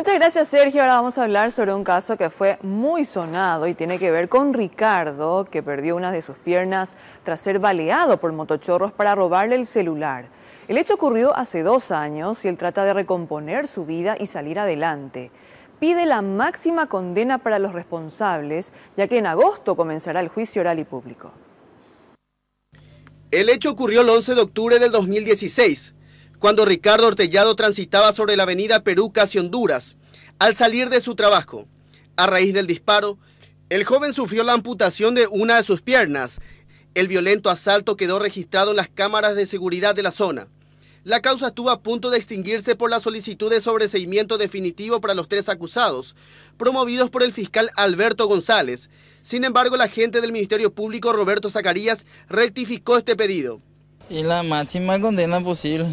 Muchas gracias Sergio. Ahora vamos a hablar sobre un caso que fue muy sonado y tiene que ver con Ricardo, que perdió una de sus piernas tras ser baleado por motochorros para robarle el celular. El hecho ocurrió hace dos años y él trata de recomponer su vida y salir adelante. Pide la máxima condena para los responsables, ya que en agosto comenzará el juicio oral y público. El hecho ocurrió el 11 de octubre del 2016 cuando Ricardo Hortellado transitaba sobre la avenida Perú casi Honduras, al salir de su trabajo. A raíz del disparo, el joven sufrió la amputación de una de sus piernas. El violento asalto quedó registrado en las cámaras de seguridad de la zona. La causa estuvo a punto de extinguirse por la solicitud de sobreseimiento definitivo para los tres acusados, promovidos por el fiscal Alberto González. Sin embargo, el agente del Ministerio Público, Roberto Zacarías, rectificó este pedido. Y la máxima condena posible.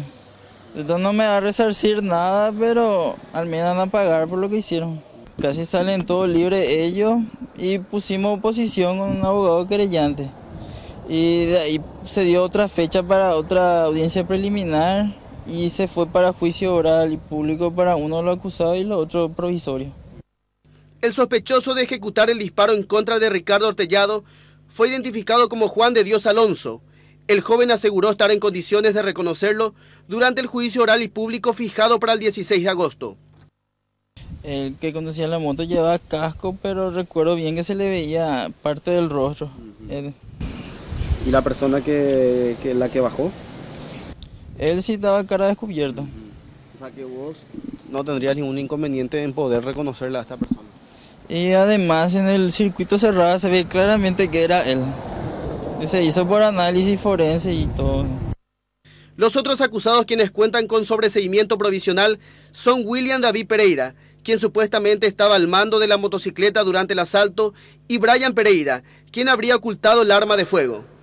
Entonces no me va a resarcir nada, pero al menos van a pagar por lo que hicieron. Casi salen todos libres ellos y pusimos oposición con un abogado querellante. Y de ahí se dio otra fecha para otra audiencia preliminar y se fue para juicio oral y público para uno de los acusados y lo otro provisorio. El sospechoso de ejecutar el disparo en contra de Ricardo Ortellado fue identificado como Juan de Dios Alonso, el joven aseguró estar en condiciones de reconocerlo durante el juicio oral y público fijado para el 16 de agosto. El que conducía la moto llevaba casco, pero recuerdo bien que se le veía parte del rostro. ¿Y la persona que, la que bajó? Él sí estaba cara descubierta. O sea que vos no tendrías ningún inconveniente en poder reconocerla a esta persona. Y además en el circuito cerrado se ve claramente que era él. Se hizo por análisis forense y todo. Los otros acusados quienes cuentan con sobreseimiento provisional son William David Pereira, quien supuestamente estaba al mando de la motocicleta durante el asalto, y Brian Pereira, quien habría ocultado el arma de fuego.